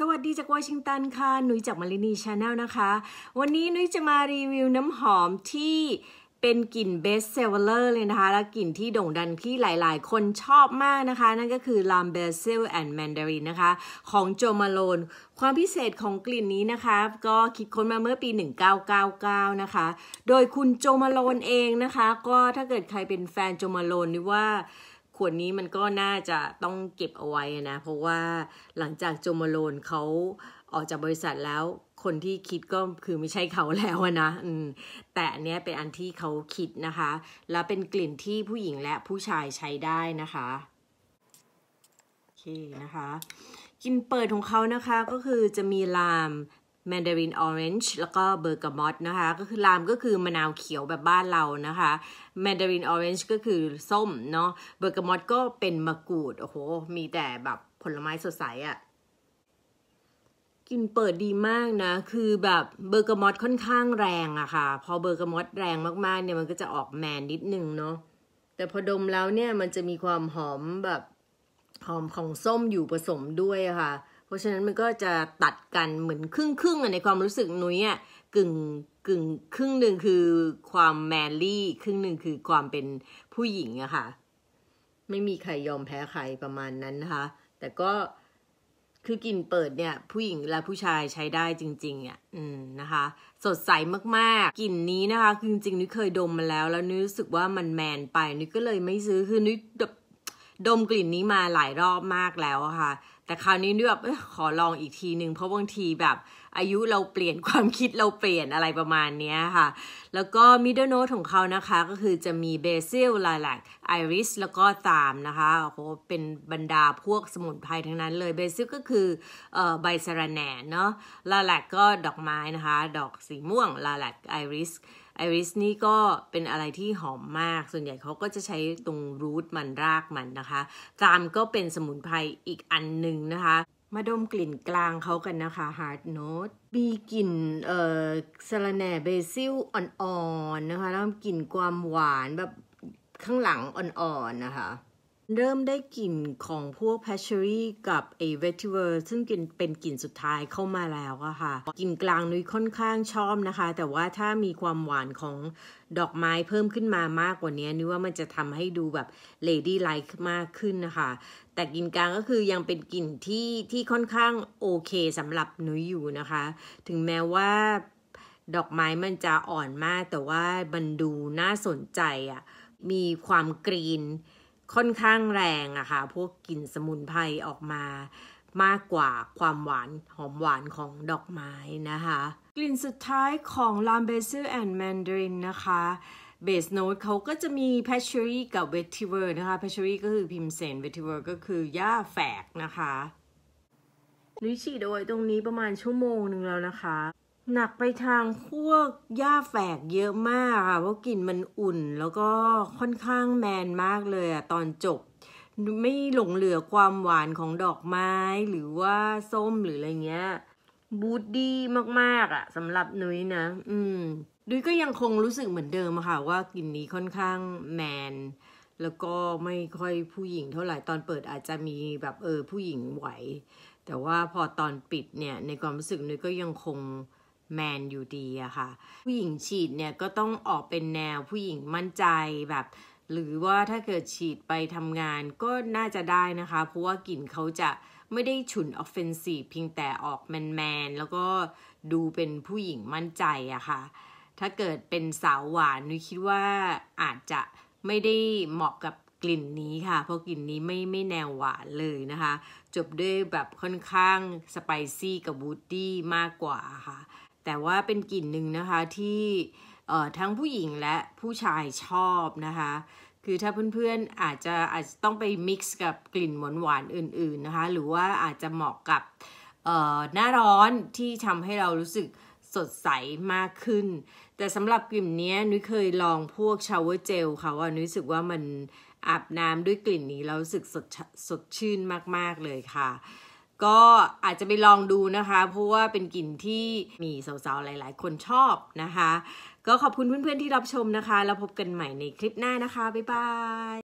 สวัสดีจากวอชิงตันค่ะนุ้ยจากมารินีชาแนลนะคะ วันนี้นุ้ยจะมารีวิวน้ำหอมที่เป็นกลิ่นเบสเซลเลอร์ เลยนะคะ และกลิ่นที่โด่งดังที่หลาย ๆ คนชอบมากนะคะ นั่นก็คือลามเบเซลแอนด์แมนดารินนะคะ ของโจมาโลน ความพิเศษของกลิ่นนี้นะคะ ก็คิดค้นมาเมื่อปี 1999 นะคะ โดยคุณโจมาโลนเองนะคะ ก็ถ้าเกิดใครเป็นแฟนโจมาโลนนี่ว่าขวดนี้มันก็น่าจะต้องเก็บเอาไว้นะ เพราะว่าหลังจากโจมาโลนเขาออกจากบริษัทแล้วคนที่คิดก็คือไม่ใช่เขาแล้วนะแต่อันเนี้ยเป็นอันที่เขาคิดนะคะ แล้วเป็นกลิ่นที่ผู้หญิงและผู้ชายใช้ได้นะคะโอเคนะคะกลิ่นเปิดของเขานะคะก็คือจะมีลามแมนดารินออเรนจ์แล้วก็เบอร์กามอตนะคะ ก็คือลามก็คือมะนาวเขียวแบบบ้านเรานะคะแมนดารินออเรนจ์ก็คือส้มเนาะเบอร์กามอตก็เป็นมะกรูด โอ้โห มีแต่แบบผลไม้สดใสอะ่ะ กินเปิดดีมากนะ คือแบบเบอร์กามอตค่อนข้างแรงอะค่ะ พอเบอร์กามอตแรงมากๆ เนี่ยมันก็จะออกแมนนิดนึงเนาะแต่พอดมแล้วเนี่ยมันจะมีความหอมแบบ หอมของส้มอยู่ผสมด้วยค่ะเพราะฉะนั้นมันก็จะตัดกันเหมือนครึ่งครึ่งในความรู้สึกนุ้ยอ่ะกึ่งกึ่งครึ่งหนึ่งคือความแมนลี่ครึ่งหนึ่งคือความเป็นผู้หญิงอะค่ะ ไม่มีใครยอมแพ้ใครประมาณนั้นนะคะ แต่ก็คือกินเปิดเนี่ย ผู้หญิงและผู้ชายใช้ได้จริงๆอ่ะอืมนะคะ สดใสมาก ๆกลิ่นนี้นะคะคือจริงๆนุ้ยเคยดมมาแล้ว แล้วนุ้ยรู้สึกว่ามันแมนไปนุ้ยก็เลยไม่ซื้อคือนุ้ยแบบดมกลิ่นนี้มาหลายรอบมากแล้วค่ะ แต่คราวนี้เนี่ยแบบขอลองอีกทีหนึ่งเพราะบางทีแบบอายุเราเปลี่ยนความคิดเราเปลี่ยนอะไรประมาณนี้ค่ะ แล้วก็มิดเดิลโนตของเขานะคะก็คือจะมีเบซิลลาแลกไอริสแล้วก็ตามนะคะโอ้โหเป็นบรรดาพวกสมุนไพรทั้งนั้นเลย เบซิลก็คือใบสะระแหน่เนาะ ลาแลกก็ดอกไม้นะคะ ดอกสีม่วงลาแลกไอริสไอริสนี่ก็เป็นอะไรที่หอมมาก ส่วนใหญ่เขาก็จะใช้ตรงรูทมันรากมันนะคะ จามก็เป็นสมุนไพรอีกอันหนึ่งนะคะ มาดมกลิ่นกลางเขากันนะคะ hard note มีกลิ่นเอ่อสะละแหน่เบซิลอ่อนๆนนะคะแล้วกลิ่นความหวานแบบข้างหลังอ่อนๆนนะคะเริ่มได้กลิ่นของพวกแพชเชอรี่กับไอเวทิเวอร์ซึ่งเป็นกลิ่นสุดท้ายเข้ามาแล้วอะค่ะกลิ่นกลางนุ้ยค่อนข้างชอบนะคะ แต่ว่าถ้ามีความหวานของดอกไม้เพิ่มขึ้นมามากกว่านี้นึกว่ามันจะทำให้ดูแบบเลดี้ไลค์มากขึ้นนะคะ แต่กลิ่นกลางก็คือยังเป็นกลิ่นที่ที่ค่อนข้างโอเคสำหรับนุ้ยอยู่นะคะ ถึงแม้ว่า ดอกไม้มันจะอ่อนมาก แต่ว่ามันดูน่าสนใจอะมีความกรีนค่อนข้างแรงอะคะ่ะพวกกลิ่นสมุนไพรออกมามากกว่าความหวานหอมหวานของดอกไม้นะคะ กลิ่นสุดท้ายของลามเบซิลแอนด์แมนดารินนะคะเบสโนตเขาก็จะมีแพชเชอรี่กับเวทิเวอร์นะคะแพชเชอรี่ก็คือพิมเซนเวทิเวอร์ก็คือหญ้าแฝกนะคะลิชีโดยตรงนี้ประมาณชั่วโมงหนึ่งแล้วนะคะหนักไปทางพวกหญ้าแฝกเยอะมากค่ะเพราะกลิ่นมันอุ่นแล้วก็ค่อนข้างแมนมากเลยอะตอนจบ ไม่หลงเหลือความหวานของดอกไม้หรือว่าส้มหรืออะไรเงี้ยบูดดี้มากๆอะสำหรับนุ้ยนะ อืมดุ้ยก็ยังคงรู้สึกเหมือนเดิมค่ะว่ากลิ่นนี้ค่อนข้างแมน แล้วก็ไม่ค่อยผู้หญิงเท่าไหร่ ตอนเปิดอาจจะมีแบบเออผู้หญิงไหว แต่ว่าพอตอนปิดเนี่ย ในความรู้สึกนุ้ยก็ยังคงแมนอยู่ดีอะค่ะ ผู้หญิงฉีดเนี่ยก็ต้องออกเป็นแนวผู้หญิงมั่นใจแบบ หรือว่าถ้าเกิดฉีดไปทำงาน ก็น่าจะได้นะคะ เพราะว่ากลิ่นเขาจะไม่ได้ฉุนออฟเฟนซีฟเพียงแต่ออกแมนแมนแล้วก็ดูเป็นผู้หญิงมั่นใจอะค่ะ ถ้าเกิดเป็นสาวหวานนุ้ยคิดว่าอาจจะไม่ได้เหมาะกับกลิ่นนี้ค่ะเพราะกลิ่นนี้ไม่ไม่แนวหวานเลยนะคะ จบด้วยแบบค่อนข้างสไปซี่กับบูดดี้มากกว่าค่ะแต่ว่าเป็นกลิ่นหนึ่งนะคะที่ทั้งผู้หญิงและผู้ชายชอบนะคะ คือถ้าเพื่อนๆ อาจจะอาจจะต้องไปมิกซ์กับกลิ่นหวานอื่นๆนะคะ หรือว่าอาจจะเหมาะกับหน้าร้อนที่ทำให้เรารู้สึกสดใสมากขึ้น แต่สำหรับกลิ่นนี้นุ้ยเคยลองพวกชาวเวอร์เจลค่ะ ว่านุ้ยรู้สึกว่ามันอาบน้ำด้วยกลิ่นนี้แล้วรู้สึกสดสดชื่นมากๆเลยค่ะก็อาจจะไปลองดูนะคะ เพราะว่าเป็นกลิ่นที่มีสาวๆหลายๆคนชอบนะคะ ก็ขอบคุณเพื่อนๆที่รับชมนะคะแล้วพบกันใหม่ในคลิปหน้านะคะ บ๊ายบาย